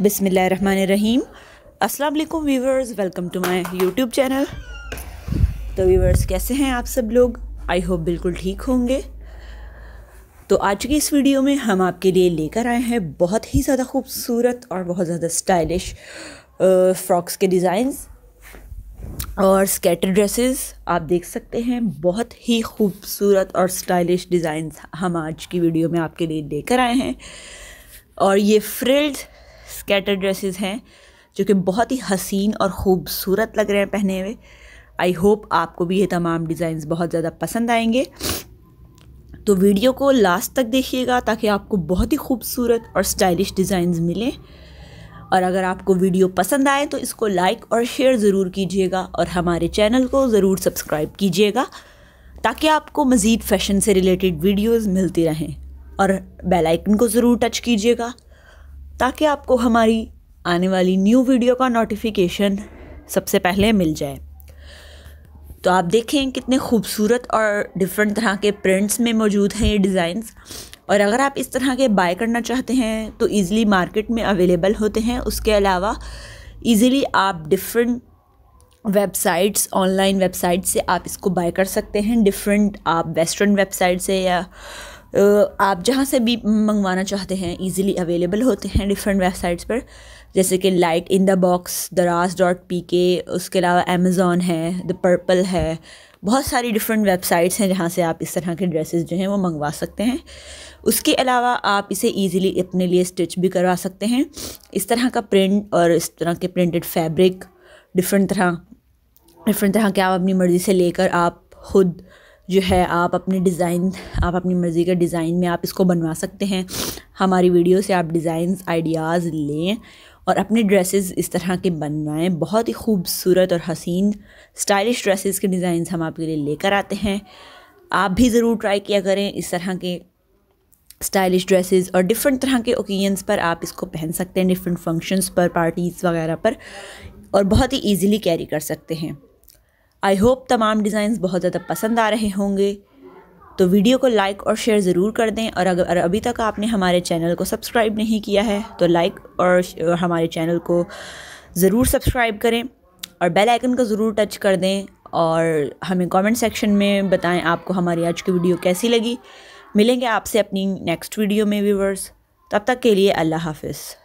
बिसमीम असलम viewers welcome to my YouTube channel तो वीवर्स कैसे हैं आप सब लोग आई होप बिल्कुल ठीक होंगे तो आज की इस वीडियो में हम आपके लिए लेकर आए हैं बहुत ही ज़्यादा खूबसूरत और बहुत ज़्यादा स्टाइलिश फ्रॉक्स के डिज़ाइंस और स्केटर ड्रेसेस आप देख सकते हैं बहुत ही खूबसूरत और स्टाइलिश डिज़ाइंस हम आज की वीडियो में आपके लिए लेकर आए हैं और ये फ्रिल्ड स्कैटर ड्रेसेस हैं जो कि बहुत ही हसीन और ख़ूबसूरत लग रहे हैं पहने हुए आई होप आपको भी ये तमाम डिज़ाइन बहुत ज़्यादा पसंद आएंगे तो वीडियो को लास्ट तक देखिएगा ताकि आपको बहुत ही खूबसूरत और स्टाइलिश डिज़ाइंस मिलें और अगर आपको वीडियो पसंद आए तो इसको लाइक और शेयर ज़रूर कीजिएगा और हमारे चैनल को ज़रूर सब्सक्राइब कीजिएगा ताकि आपको मज़ीद फ़ैशन से रिलेटेड वीडियोस मिलती रहें और बेल आइकन को ज़रूर टच कीजिएगा ताकि आपको हमारी आने वाली न्यू वीडियो का नोटिफिकेशन सबसे पहले मिल जाए तो आप देखें कितने खूबसूरत और डिफरेंट तरह के प्रिंट्स में मौजूद हैं ये डिज़ाइंस और अगर आप इस तरह के बाय करना चाहते हैं तो ईज़िली मार्केट में अवेलेबल होते हैं उसके अलावा ईज़िली आप डिफरेंट वेबसाइट्स ऑनलाइन वेबसाइट से आप इसको बाय कर सकते हैं डिफरेंट आप वेस्टर्न वेबसाइट से या आप जहाँ से भी मंगवाना चाहते हैं इजीली अवेलेबल होते हैं डिफरेंट वेबसाइट्स पर जैसे कि light in the box Daraz dot P K उसके अलावा अमेज़ोन है द पर्पल है बहुत सारी डिफरेंट वेबसाइट्स हैं जहाँ से आप इस तरह के ड्रेसेस जो हैं वो मंगवा सकते हैं उसके अलावा आप इसे इजीली अपने लिए स्टिच भी करवा सकते हैं इस तरह का प्रिंट और इस तरह के प्रिंटेड फैब्रिक डिफरेंट तरह डिफरेंट तरह के आप अपनी मर्ज़ी से लेकर आप खुद जो है आप अपने डिज़ाइन आप अपनी मर्ज़ी का डिज़ाइन में आप इसको बनवा सकते हैं हमारी वीडियो से आप डिज़ाइन आइडियाज़ लें और अपने ड्रेसेस इस तरह के बनवाएं बहुत ही खूबसूरत और हसीन स्टाइलिश ड्रेसेस के डिज़ाइन हम आपके लिए लेकर आते हैं आप भी ज़रूर ट्राई किया करें इस तरह के स्टाइलिश ड्रेसेस और डिफरेंट तरह के ओकेजन्स पर आप इसको पहन सकते हैं डिफरेंट फंक्शंस पर पार्टीज़ वगैरह पर और बहुत ही ईजिली कैरी कर सकते हैं आई होप तमाम डिज़ाइंस बहुत ज़्यादा पसंद आ रहे होंगे तो वीडियो को लाइक और शेयर ज़रूर कर दें और अगर अभी तक आपने हमारे चैनल को सब्सक्राइब नहीं किया है तो लाइक और हमारे चैनल को ज़रूर सब्सक्राइब करें और बेल आइकन को ज़रूर टच कर दें और हमें कमेंट सेक्शन में बताएं आपको हमारी आज की वीडियो कैसी लगी मिलेंगे आपसे अपनी नेक्स्ट वीडियो में व्यूवर्स तब तक के लिए अल्लाह हाफिज़